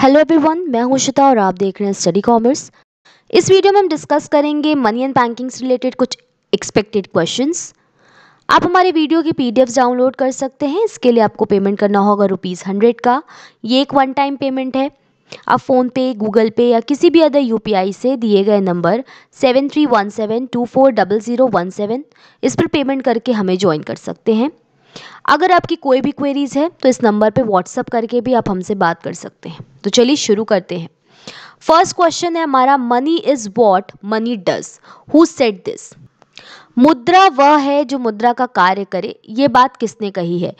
Hello everyone मैं हूं शिता और आप देख रहे हैं स्टडी कॉमर्स इस वीडियो में हम डिस्कस करेंगे मनी एंड बैंकिंग से रिलेटेड कुछ एक्सपेक्टेड क्वेश्चंस आप हमारे वीडियो की पीडीएफ डाउनलोड कर सकते हैं इसके लिए आपको पेमेंट करना होगा रुपीज़ हंड्रेड का ये एक वन टाइम पेमेंट है आप फ़ोन पे गूगल पे या किसी भी अदर यू से दिए गए number seven three one seven two four double zero one seven इस पर पेमेंट करके हमें ज्वाइन कर सकते हैं अगर आपकी कोई भी क्वेरीज है तो इस नंबर पे व्हाट्सअप करके भी आप हमसे बात कर सकते हैं तो चलिए शुरू करते हैं फर्स्ट क्वेश्चन है हमारा money is what money does who said this मुद्रा वह है जो मुद्रा का कार्य करे ये बात किसने कही है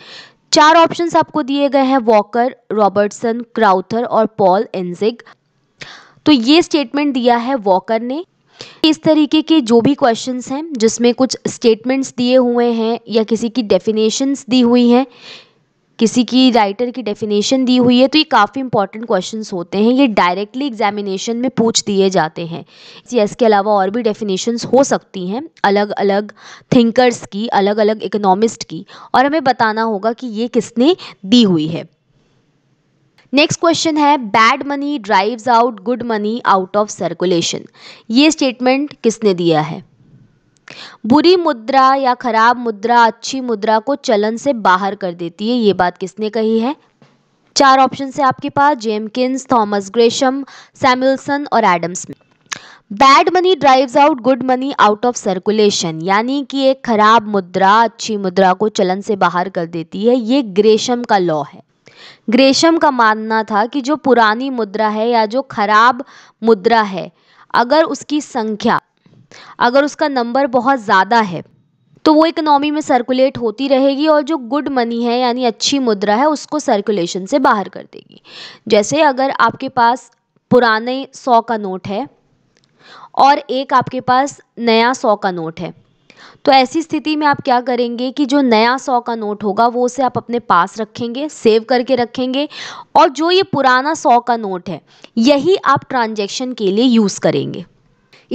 चार ऑप्शंस आपको दिए गए हैं वॉकर रॉबर्टसन क्राउथर और पॉल एनजिग तो ये स्टेटमेंट दिया है वॉकर ने इस तरीके के जो भी क्वेश्चंस हैं जिसमें कुछ स्टेटमेंट्स दिए हुए हैं या किसी की डेफिनेशंस दी हुई हैं किसी की राइटर की डेफिनेशन दी हुई है तो ये काफ़ी इंपॉर्टेंट क्वेश्चंस होते हैं ये डायरेक्टली एग्जामिनेशन में पूछ दिए जाते हैं इसके अलावा और भी डेफिनेशंस हो सकती हैं अलग अलग थिंकर्स की अलग अलग इकोनॉमिस्ट की और हमें बताना होगा कि ये किसने दी हुई है नेक्स्ट क्वेश्चन है bad money drives out good money out of circulation ये स्टेटमेंट किसने दिया है बुरी मुद्रा या खराब मुद्रा अच्छी मुद्रा को चलन से बाहर कर देती है ये बात किसने कही है चार ऑप्शन है आपके पास जेमकिंस थॉमस ग्रेशम सैमुलसन और Adams bad money drives out good money out of circulation यानी कि एक खराब मुद्रा अच्छी मुद्रा को चलन से बाहर कर देती है ये ग्रेशम का लॉ है ग्रेशम का मानना था कि जो पुरानी मुद्रा है या जो खराब मुद्रा है अगर उसकी संख्या अगर उसका नंबर बहुत ज़्यादा है तो वो इकोनॉमी में सर्कुलेट होती रहेगी और जो गुड मनी है यानी अच्छी मुद्रा है उसको सर्कुलेशन से बाहर कर देगी जैसे अगर आपके पास पुराने सौ का नोट है और एक आपके पास नया सौ का नोट है तो ऐसी स्थिति में आप क्या करेंगे कि जो नया सौ का नोट होगा वो उसे आप अपने पास रखेंगे सेव करके रखेंगे और जो ये पुराना सौ का नोट है यही आप ट्रांजेक्शन के लिए यूज़ करेंगे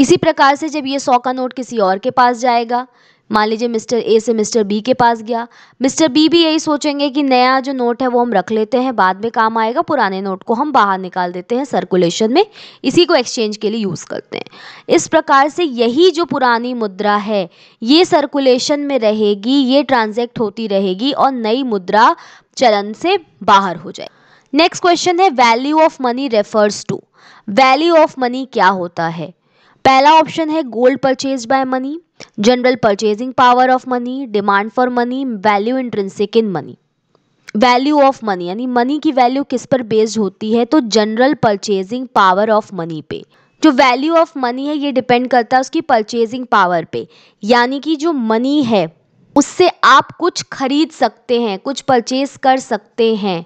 इसी प्रकार से जब ये सौ का नोट किसी और के पास जाएगा मान लीजिए मिस्टर ए से मिस्टर बी के पास गया मिस्टर बी भी यही सोचेंगे कि नया जो नोट है वो हम रख लेते हैं बाद में काम आएगा पुराने नोट को हम बाहर निकाल देते हैं सर्कुलेशन में इसी को एक्सचेंज के लिए यूज़ करते हैं इस प्रकार से यही जो पुरानी मुद्रा है ये सर्कुलेशन में रहेगी ये ट्रांजेक्ट होती रहेगी और नई मुद्रा चलन से बाहर हो जाए नेक्स्ट क्वेश्चन है value of money refers to value of money क्या होता है पहला ऑप्शन है gold purchase by money general purchasing power of money demand for money value intrinsic in money value of money यानी मनी की value किस पर बेस्ड होती है तो general purchasing power of money पे जो वैल्यू ऑफ मनी है ये डिपेंड करता है उसकी परचेजिंग पावर पे यानी कि जो मनी है उससे आप कुछ खरीद सकते हैं कुछ परचेज कर सकते हैं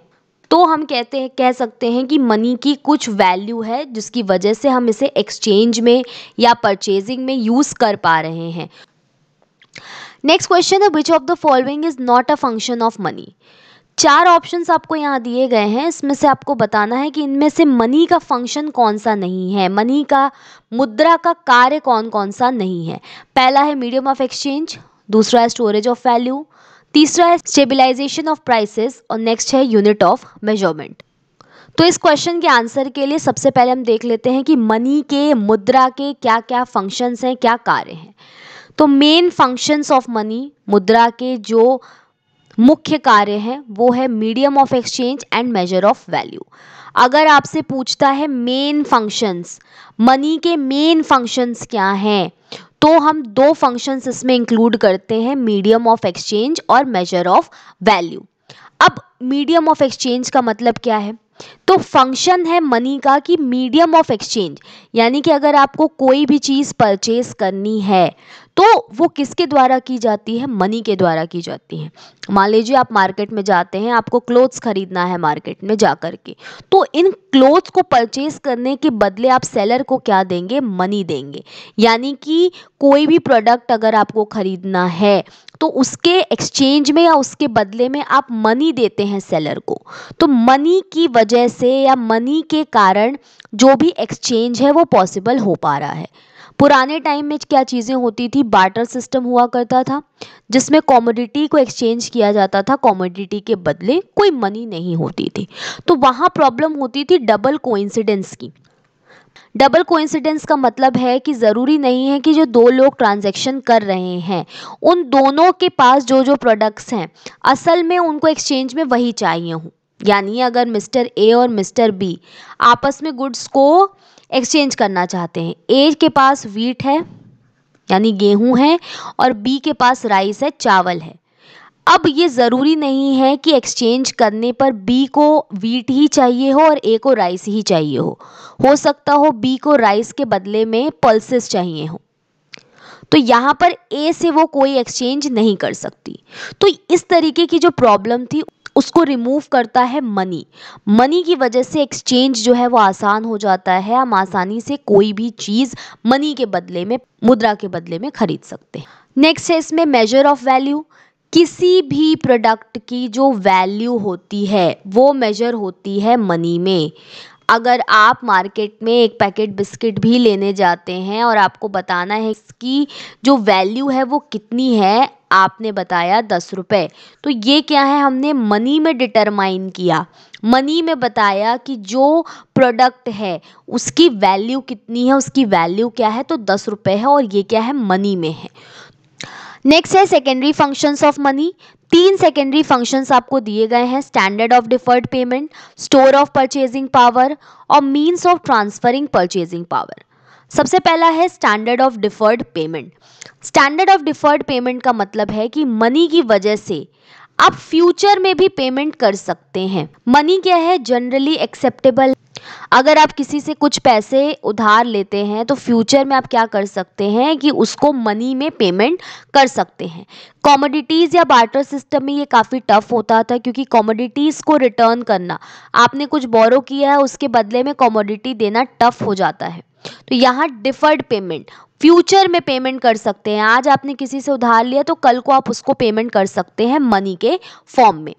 तो हम कहते हैं कह सकते हैं कि मनी की कुछ वैल्यू है जिसकी वजह से हम इसे एक्सचेंज में या परचेजिंग में यूज़ कर पा रहे हैं नेक्स्ट क्वेश्चन है which of the following is not a function of money चार ऑप्शंस आपको यहाँ दिए गए हैं इसमें से आपको बताना है कि इनमें से मनी का फंक्शन कौन सा नहीं है मनी का मुद्रा का कार्य कौन कौन सा नहीं है पहला है मीडियम ऑफ एक्सचेंज दूसरा है स्टोरेज ऑफ वैल्यू तीसरा है स्टेबिलाईजेशन ऑफ प्राइसेस और नेक्स्ट है यूनिट ऑफ मेजरमेंट तो इस क्वेश्चन के आंसर के लिए सबसे पहले हम देख लेते हैं कि मनी के मुद्रा के क्या क्या फंक्शंस हैं क्या कार्य हैं तो मेन फंक्शंस ऑफ मनी मुद्रा के जो मुख्य कार्य हैं वो है medium of exchange and measure of value अगर आपसे पूछता है मेन फंक्शंस मनी के मेन फंक्शंस क्या हैं तो हम दो फंक्शंस इसमें इंक्लूड करते हैं मीडियम ऑफ एक्सचेंज और मेजर ऑफ वैल्यू अब मीडियम ऑफ एक्सचेंज का मतलब क्या है तो फंक्शन है मनी का कि मीडियम ऑफ एक्सचेंज यानी कि अगर आपको कोई भी चीज़ परचेज करनी है तो वो किसके द्वारा की जाती है मनी के द्वारा की जाती है मान लीजिए आप मार्केट में जाते हैं आपको क्लोथ्स खरीदना है मार्केट में जा कर के तो इन क्लोथ्स को परचेज करने के बदले आप सेलर को क्या देंगे मनी देंगे यानी कि कोई भी प्रोडक्ट अगर आपको खरीदना है तो उसके एक्सचेंज में या उसके बदले में आप मनी देते हैं सेलर को तो मनी की वजह से या मनी के कारण जो भी एक्सचेंज है वो पॉसिबल हो पा रहा है पुराने टाइम में क्या चीज़ें होती थी बाटर सिस्टम हुआ करता था जिसमें कॉमोडिटी को एक्सचेंज किया जाता था कॉमोडिटी के बदले कोई मनी नहीं होती थी तो वहाँ प्रॉब्लम होती थी डबल कोइंसिडेंस की डबल कोइंसिडेंस का मतलब है कि ज़रूरी नहीं है कि जो दो लोग ट्रांजैक्शन कर रहे हैं उन दोनों के पास जो जो प्रोडक्ट्स हैं असल में उनको एक्सचेंज में वही चाहिए हूँ यानी अगर मिस्टर ए और मिस्टर बी आपस में गुड्स को एक्सचेंज करना चाहते हैं ए के पास वीट है यानी गेहूं है और बी के पास राइस है चावल है अब ये ज़रूरी नहीं है कि एक्सचेंज करने पर बी को वीट ही चाहिए हो और ए को राइस ही चाहिए हो हो सकता हो बी को राइस के बदले में पल्सेस चाहिए हो तो यहाँ पर ए से वो कोई एक्सचेंज नहीं कर सकती तो इस तरीके की जो प्रॉब्लम थी उसको रिमूव करता है मनी मनी की वजह से एक्सचेंज जो है वो आसान हो जाता है हम आसानी से कोई भी चीज़ मनी के बदले में मुद्रा के बदले में खरीद सकते हैं नेक्स्ट है इसमें मेजर ऑफ वैल्यू किसी भी प्रोडक्ट की जो वैल्यू होती है वो मेजर होती है मनी में अगर आप मार्केट में एक पैकेट बिस्किट भी लेने जाते हैं और आपको बताना है इसकी जो वैल्यू है वो कितनी है आपने बताया दस रुपये तो ये क्या है हमने मनी में डिटरमाइन किया मनी में बताया कि जो प्रोडक्ट है उसकी वैल्यू कितनी है उसकी वैल्यू क्या है तो दस रुपये है और ये क्या है मनी में है नेक्स्ट है सेकेंडरी फंक्शंस ऑफ मनी तीन सेकेंडरी फंक्शंस आपको दिए गए हैं standard of deferred payment store of purchasing power और means of transferring purchasing power सबसे पहला है standard of deferred payment standard of deferred payment का मतलब है कि मनी की वजह से आप फ्यूचर में भी पेमेंट कर सकते हैं मनी क्या है जनरली एक्सेप्टेबल अगर आप किसी से कुछ पैसे उधार लेते हैं तो फ्यूचर में आप क्या कर सकते हैं कि उसको मनी में पेमेंट कर सकते हैं कॉमोडिटीज़ या बार्टर सिस्टम में ये काफ़ी टफ होता था क्योंकि कॉमोडिटीज़ को रिटर्न करना आपने कुछ बोरो किया है उसके बदले में कॉमोडिटी देना टफ हो जाता है तो यहाँ डिफर्ड पेमेंट फ्यूचर में पेमेंट कर सकते हैं आज आपने किसी से उधार लिया तो कल को आप उसको पेमेंट कर सकते हैं मनी के फॉर्म में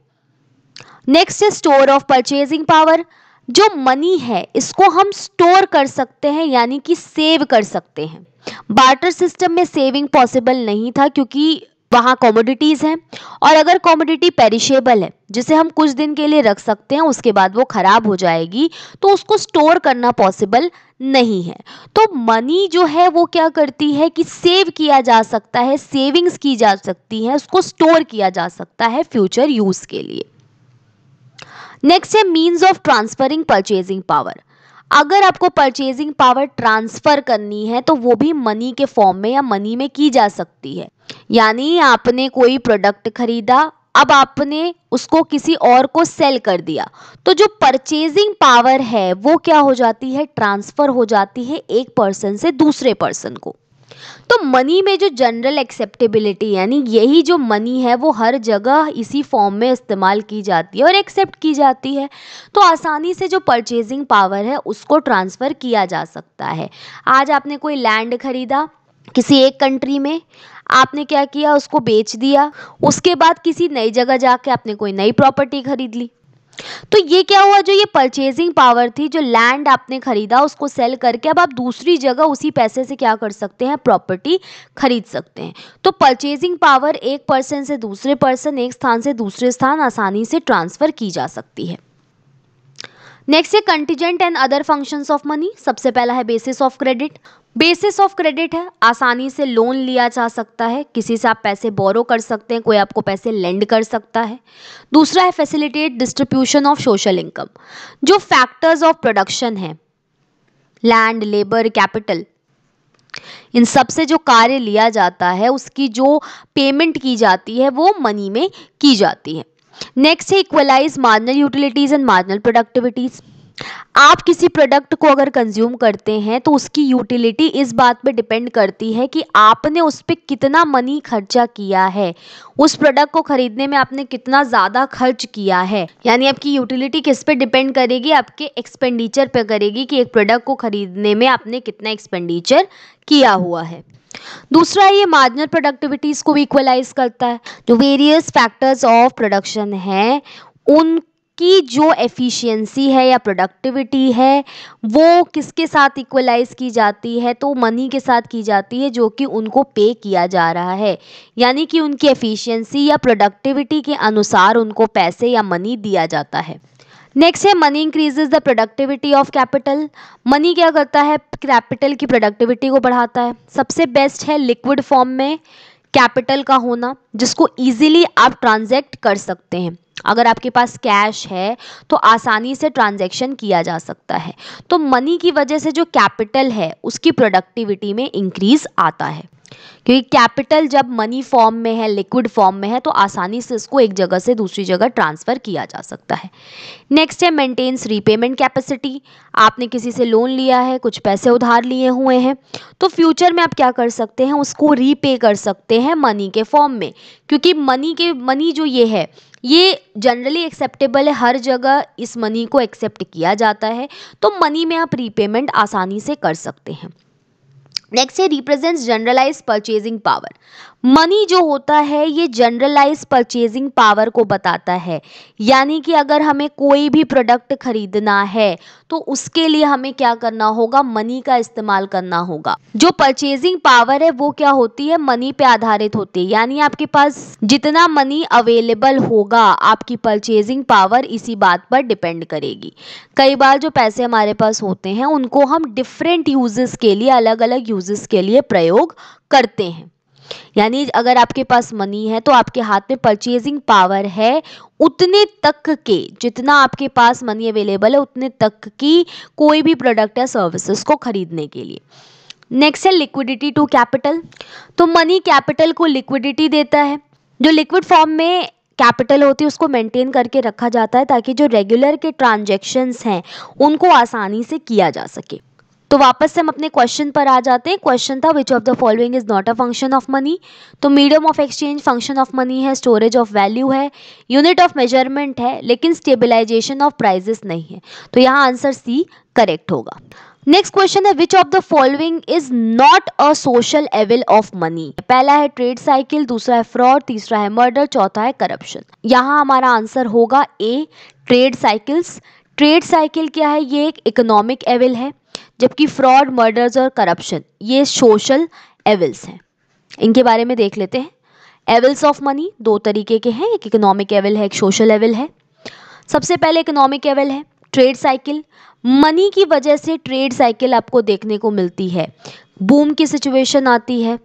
नेक्स्ट है स्टोर ऑफ परचेजिंग पावर जो मनी है इसको हम स्टोर कर सकते हैं यानी कि सेव कर सकते हैं बार्टर सिस्टम में सेविंग पॉसिबल नहीं था क्योंकि वहाँ कॉमोडिटीज़ हैं और अगर कॉमोडिटी पेरिशेबल है जिसे हम कुछ दिन के लिए रख सकते हैं उसके बाद वो ख़राब हो जाएगी तो उसको स्टोर करना पॉसिबल नहीं है तो मनी जो है वो क्या करती है कि सेव किया जा सकता है सेविंग्स की जा सकती है उसको स्टोर किया जा सकता है फ्यूचर यूज़ के लिए नेक्स्ट है means of transferring purchasing power अगर आपको परचेजिंग पावर ट्रांसफ़र करनी है तो वो भी मनी के फॉर्म में या मनी में की जा सकती है यानी आपने कोई प्रोडक्ट खरीदा अब आपने उसको किसी और को सेल कर दिया तो जो परचेजिंग पावर है वो क्या हो जाती है ट्रांसफ़र हो जाती है एक पर्सन से दूसरे पर्सन को तो मनी में जो जनरल एक्सेप्टेबिलिटी यानी यही जो मनी है वो हर जगह इसी फॉर्म में इस्तेमाल की जाती है और एक्सेप्ट की जाती है तो आसानी से जो परचेजिंग पावर है उसको ट्रांसफ़र किया जा सकता है आज आपने कोई लैंड खरीदा किसी एक कंट्री में आपने क्या किया उसको बेच दिया उसके बाद किसी नई जगह जाके आपने कोई नई प्रॉपर्टी खरीद ली तो ये क्या हुआ जो ये परचेजिंग पावर थी जो लैंड आपने खरीदा उसको सेल करके अब आप दूसरी जगह उसी पैसे से क्या कर सकते हैं प्रॉपर्टी खरीद सकते हैं तो परचेजिंग पावर एक पर्सन से दूसरे पर्सन एक स्थान से दूसरे स्थान आसानी से ट्रांसफ़र की जा सकती है नेक्स्ट है contingent and other functions of money सबसे पहला है basis of credit basis of credit है आसानी से लोन लिया जा सकता है किसी से आप पैसे बोरो कर सकते हैं कोई आपको पैसे लेंड कर सकता है दूसरा है facilitate distribution of social income जो फैक्टर्स ऑफ प्रोडक्शन है लैंड लेबर कैपिटल इन सब से जो कार्य लिया जाता है उसकी जो पेमेंट की जाती है वो मनी में की जाती है Next, equalize marginal utilities and marginal productivities. आप किसी प्रोडक्ट को अगर कंज्यूम करते हैं तो उसकी यूटिलिटी इस बात पे डिपेंड करती है कि आपने उस पर कितना मनी खर्चा किया है उस प्रोडक्ट को ख़रीदने में आपने कितना ज़्यादा खर्च किया है यानी आपकी यूटिलिटी किस पे डिपेंड करेगी आपके एक्सपेंडिचर पे करेगी कि एक प्रोडक्ट को ख़रीदने में आपने कितना एक्सपेंडिचर किया हुआ है दूसरा ये मार्जिनल प्रोडक्टिविटीज़ को भी इक्वलाइज करता है जो वेरियस फैक्टर्स ऑफ प्रोडक्शन हैं उन की जो एफिशिएंसी है या प्रोडक्टिविटी है वो किसके साथ इक्वलाइज की जाती है तो मनी के साथ की जाती है जो कि उनको पे किया जा रहा है यानी कि उनकी एफिशिएंसी या प्रोडक्टिविटी के अनुसार उनको पैसे या मनी दिया जाता है नेक्स्ट है money increases the productivity of capital money क्या करता है कैपिटल की प्रोडक्टिविटी को बढ़ाता है सबसे बेस्ट है लिक्विड फॉर्म में कैपिटल का होना जिसको इजीली आप ट्रांजैक्ट कर सकते हैं अगर आपके पास कैश है तो आसानी से ट्रांजैक्शन किया जा सकता है तो मनी की वजह से जो कैपिटल है उसकी प्रोडक्टिविटी में इंक्रीज आता है क्योंकि कैपिटल जब मनी फॉर्म में है लिक्विड फॉर्म में है तो आसानी से इसको एक जगह से दूसरी जगह ट्रांसफ़र किया जा सकता है नेक्स्ट है मेंटेन्स रीपेमेंट कैपेसिटी आपने किसी से लोन लिया है कुछ पैसे उधार लिए हुए हैं तो फ्यूचर में आप क्या कर सकते हैं उसको रीपे कर सकते हैं मनी के फॉर्म में क्योंकि मनी के मनी जो ये है ये जनरली एक्सेप्टेबल है हर जगह इस मनी को एक्सेप्ट किया जाता है तो मनी में आप रीपेमेंट आसानी से कर सकते हैं नेक्स्ट है represents generalize purchasing power money जो होता है ये जनरलाइज परचेजिंग पावर को बताता है यानी कि अगर हमें कोई भी प्रोडक्ट खरीदना है तो उसके लिए हमें क्या करना होगा मनी का इस्तेमाल करना होगा जो परचेजिंग पावर है वो क्या होती है मनी पे आधारित होती है यानी आपके पास जितना मनी अवेलेबल होगा आपकी परचेजिंग पावर इसी बात पर डिपेंड करेगी कई बार जो पैसे हमारे पास होते हैं उनको हम डिफरेंट यूजेस के लिए अलग अलग यूजेस के लिए प्रयोग करते हैं यानी अगर आपके पास मनी है तो आपके हाथ में परचेजिंग पावर है उतने तक के जितना आपके पास मनी अवेलेबल है उतने तक की कोई भी प्रोडक्ट या सर्विसेज को खरीदने के लिए नेक्स्ट है लिक्विडिटी टू कैपिटल तो मनी कैपिटल को लिक्विडिटी देता है जो लिक्विड फॉर्म में कैपिटल होती है उसको मेंटेन करके रखा जाता है ताकि जो रेगुलर के ट्रांजेक्शन्स हैं उनको आसानी से किया जा सके तो वापस से हम अपने क्वेश्चन पर आ जाते हैं क्वेश्चन था which of the following is not a function of money तो medium of exchange function of money है स्टोरेज ऑफ वैल्यू है यूनिट ऑफ मेजरमेंट है लेकिन स्टेबिलाईजेशन ऑफ प्राइजेस नहीं है तो यहाँ आंसर सी करेक्ट होगा नेक्स्ट क्वेश्चन है which of the following is not a social evil of money पहला है ट्रेड साइकिल दूसरा है फ्रॉड तीसरा है मर्डर चौथा है करप्शन यहाँ हमारा आंसर होगा A trade cycles trade cycle क्या है ये एक इकोनॉमिक एविल है जबकि फ्रॉड मर्डर्स और करप्शन ये सोशल एविल्स हैं इनके बारे में देख लेते हैं एविल्स ऑफ मनी दो तरीके के हैं एक इकोनॉमिक एविल है एक सोशल एविल है सबसे पहले इकोनॉमिक एविल है ट्रेड साइकिल मनी की वजह से ट्रेड साइकिल आपको देखने को मिलती है बूम की सिचुएशन आती है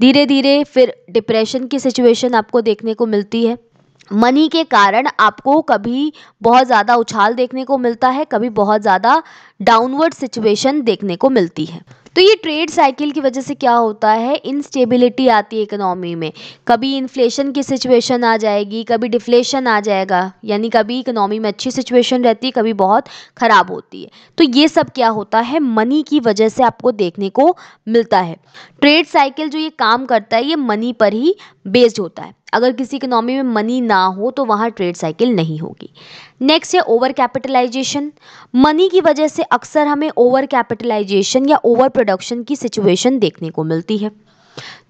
धीरे धीरे फिर डिप्रेशन की सिचुएशन आपको देखने को मिलती है मनी के कारण आपको कभी बहुत ज़्यादा उछाल देखने को मिलता है कभी बहुत ज़्यादा डाउनवर्ड सिचुएशन देखने को मिलती है तो ये ट्रेड साइकिल की वजह से क्या होता है इनस्टेबिलिटी आती है इकोनॉमी में कभी इन्फ्लेशन की सिचुएशन आ जाएगी कभी डिफ्लेशन आ जाएगा यानी कभी इकोनॉमी में अच्छी सिचुएशन रहती है कभी बहुत ख़राब होती है तो ये सब क्या होता है मनी की वजह से आपको देखने को मिलता है ट्रेड साइकिल जो ये काम करता है ये मनी पर ही बेस्ड होता है अगर किसी इकोनॉमी में मनी ना हो तो वहाँ ट्रेड साइकिल नहीं होगी नेक्स्ट है ओवर कैपिटलाइजेशन मनी की वजह से अक्सर हमें ओवर कैपिटलाइजेशन या ओवर प्रोडक्ट प्रोडक्शन की सिचुएशन देखने को मिलती है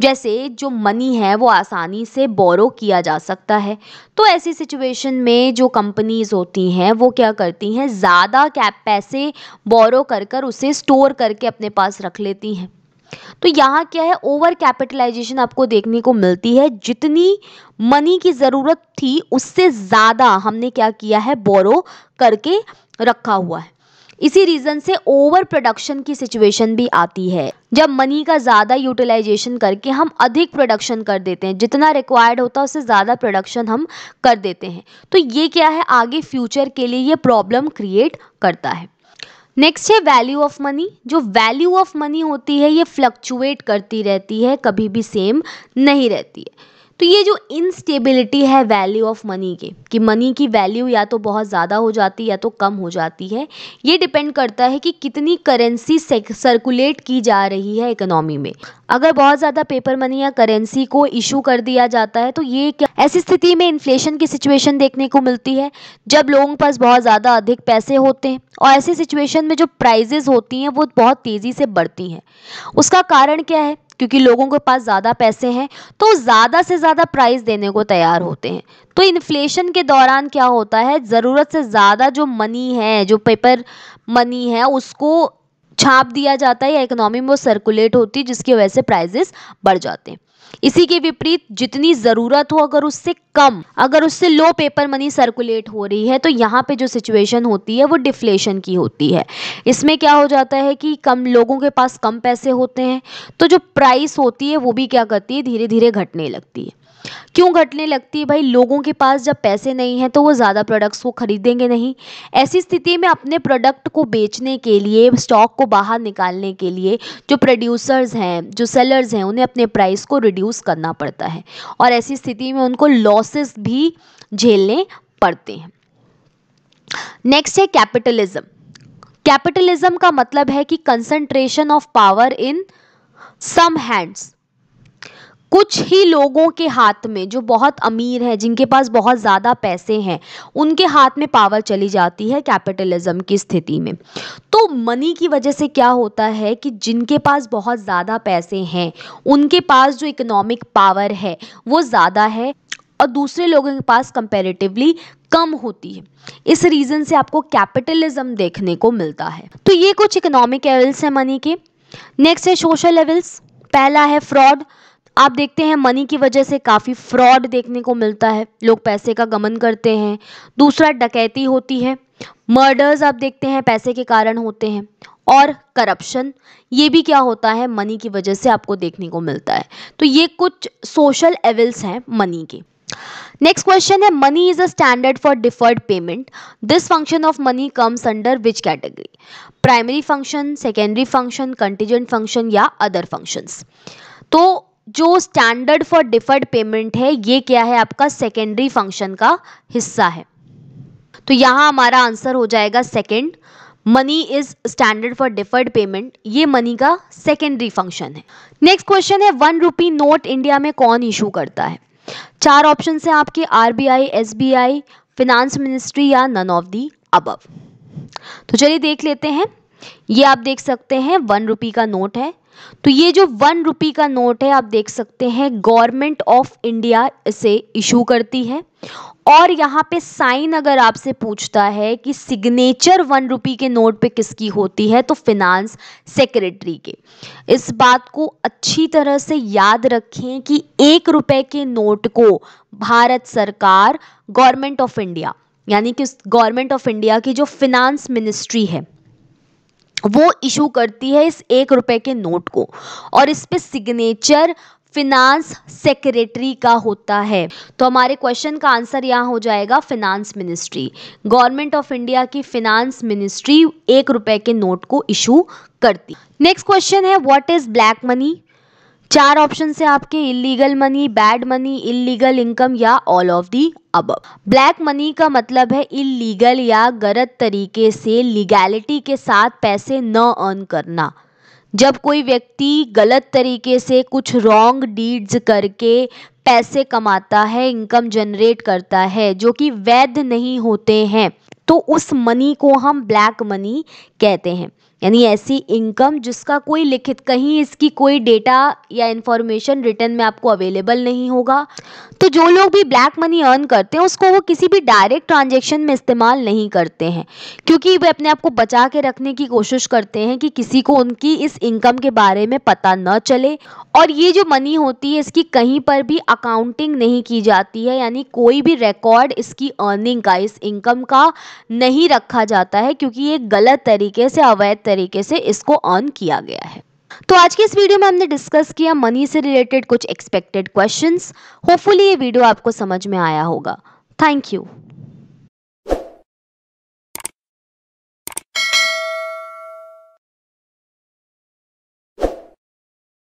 जैसे जो मनी है वो आसानी से बोरो किया जा सकता है तो ऐसी सिचुएशन में जो कंपनीज़ होती हैं वो क्या करती हैं ज़्यादा कैप पैसे बोरो कर कर उसे स्टोर करके अपने पास रख लेती हैं तो यहाँ क्या है ओवर कैपिटलाइजेशन आपको देखने को मिलती है जितनी मनी की ज़रूरत थी उससे ज़्यादा हमने क्या किया है बोरो करके रखा हुआ है इसी रीज़न से ओवर प्रोडक्शन की सिचुएशन भी आती है जब मनी का ज़्यादा यूटिलाइजेशन करके हम अधिक प्रोडक्शन कर देते हैं जितना रिक्वायर्ड होता है उससे ज़्यादा प्रोडक्शन हम कर देते हैं तो ये क्या है आगे फ्यूचर के लिए ये प्रॉब्लम क्रिएट करता है नेक्स्ट है वैल्यू ऑफ मनी जो वैल्यू ऑफ मनी होती है ये फ्लक्चुएट करती रहती है कभी भी सेम नहीं रहती है तो ये जो इनस्टेबिलिटी है वैल्यू ऑफ मनी के कि मनी की वैल्यू या तो बहुत ज़्यादा हो जाती है या तो कम हो जाती है ये डिपेंड करता है कि कितनी करेंसी सर्कुलेट की जा रही है इकोनॉमी में अगर बहुत ज़्यादा पेपर मनी या करेंसी को इशू कर दिया जाता है तो ये क्या ऐसी स्थिति में इन्फ्लेशन की सिचुएशन देखने को मिलती है जब लोगों के पास बहुत ज़्यादा अधिक पैसे होते हैं और ऐसी सिचुएशन में जो प्राइजेज़ होती हैं वो बहुत तेज़ी से बढ़ती हैं उसका कारण क्या है क्योंकि लोगों के पास ज़्यादा पैसे हैं तो ज़्यादा से ज़्यादा प्राइस देने को तैयार होते हैं तो इन्फ्लेशन के दौरान क्या होता है ज़रूरत से ज़्यादा जो मनी है जो पेपर मनी है उसको छाप दिया जाता है या इकोनॉमी में वो सर्कुलेट होती है जिसकी वजह से प्राइजेस बढ़ जाते हैं इसी के विपरीत जितनी ज़रूरत हो अगर उससे कम अगर उससे लो पेपर मनी सर्कुलेट हो रही है तो यहाँ पे जो सिचुएशन होती है वो डिफ्लेशन की होती है इसमें क्या हो जाता है कि कम लोगों के पास कम पैसे होते हैं तो जो प्राइस होती है वो भी क्या करती है धीरे धीरे घटने लगती है क्यों घटने लगती है भाई लोगों के पास जब पैसे नहीं हैं तो वो ज़्यादा प्रोडक्ट्स को ख़रीदेंगे नहीं ऐसी स्थिति में अपने प्रोडक्ट को बेचने के लिए स्टॉक को बाहर निकालने के लिए जो प्रोड्यूसर्स हैं जो सेलर्स हैं उन्हें अपने प्राइस को रिड्यूस करना पड़ता है और ऐसी स्थिति में उनको लॉसेस भी झेलने पड़ते हैं नेक्स्ट है कैपिटलिज्म कैपिटलिज्म का मतलब है कि concentration of power in some hands कुछ ही लोगों के हाथ में जो बहुत अमीर हैं जिनके पास बहुत ज़्यादा पैसे हैं उनके हाथ में पावर चली जाती है कैपिटलिज्म की स्थिति में तो मनी की वजह से क्या होता है कि जिनके पास बहुत ज़्यादा पैसे हैं उनके पास जो इकोनॉमिक पावर है वो ज़्यादा है और दूसरे लोगों के पास कंपेरेटिवली कम होती है इस रीज़न से आपको कैपिटलिज्म देखने को मिलता है तो ये कुछ इकोनॉमिक लेवल्स हैं मनी के नेक्स्ट है सोशल लेवल्स पहला है फ्रॉड आप देखते हैं मनी की वजह से काफ़ी फ्रॉड देखने को मिलता है लोग पैसे का गमन करते हैं दूसरा डकैती होती है मर्डर्स आप देखते हैं पैसे के कारण होते हैं और करप्शन ये भी क्या होता है मनी की वजह से आपको देखने को मिलता है तो ये कुछ सोशल एविल्स हैं मनी के नेक्स्ट क्वेश्चन है money is a standard for deferred payment this function of money comes under which category primary function secondary function contingent function या अदर फंक्शंस तो जो स्टैंडर्ड फॉर डिफर्ड पेमेंट है ये क्या है आपका सेकेंडरी फंक्शन का हिस्सा है तो यहाँ हमारा आंसर हो जाएगा second money is standard for deferred payment ये मनी का सेकेंडरी फंक्शन है नेक्स्ट क्वेश्चन है वन रुपी नोट इंडिया में कौन इशू करता है चार ऑप्शन है आपके R B I S B I finance ministry या नन ऑफ दी अबव तो चलिए देख लेते हैं ये आप देख सकते हैं वन रुपी का नोट है तो ये जो वन रुपी का नोट है आप देख सकते हैं गवर्नमेंट ऑफ इंडिया इसे इशू करती है और यहाँ पे साइन अगर आपसे पूछता है कि सिग्नेचर वन रुपी के नोट पे किसकी होती है तो फिनांस सेक्रेटरी के इस बात को अच्छी तरह से याद रखें कि एक रुपए के नोट को भारत सरकार गवर्नमेंट ऑफ इंडिया यानी कि गवर्नमेंट ऑफ इंडिया की जो फिनांस मिनिस्ट्री है वो इशू करती है इस एक रुपए के नोट को और इस पे सिग्नेचर फिनांस सेक्रेटरी का होता है तो हमारे क्वेश्चन का आंसर यहाँ हो जाएगा finance ministry government of India की फिनांस मिनिस्ट्री एक रुपए के नोट को इशू करती नेक्स्ट क्वेश्चन है व्हाट इज ब्लैक मनी चार ऑप्शन है आपके illegal money bad money illegal income या all of the above black money का मतलब है इलीगल या गलत तरीके से लीगैलिटी के साथ पैसे न अर्न करना जब कोई व्यक्ति गलत तरीके से कुछ रॉन्ग डीड्स करके पैसे कमाता है इनकम जनरेट करता है जो कि वैध नहीं होते हैं तो उस मनी को हम ब्लैक मनी कहते हैं यानी ऐसी इनकम जिसका कोई लिखित कहीं इसकी कोई डेटा या इन्फॉर्मेशन रिटर्न में आपको अवेलेबल नहीं होगा तो जो लोग भी ब्लैक मनी अर्न करते हैं उसको वो किसी भी डायरेक्ट ट्रांजेक्शन में इस्तेमाल नहीं करते हैं क्योंकि वे अपने आप को बचा के रखने की कोशिश करते हैं कि किसी को उनकी इस इनकम के बारे में पता न चले और ये जो मनी होती है इसकी कहीं पर भी अकाउंटिंग नहीं की जाती है यानी कोई भी रिकॉर्ड इसकी अर्निंग का इस इनकम का नहीं रखा जाता है क्योंकि ये गलत तरीके से अवैध तरीके से इसको ऑन किया गया है तो आज के इस वीडियो में हमने डिस्कस किया मनी से रिलेटेड कुछ एक्सपेक्टेड क्वेश्चंस होपफुली ये वीडियो आपको समझ में आया होगा थैंक यू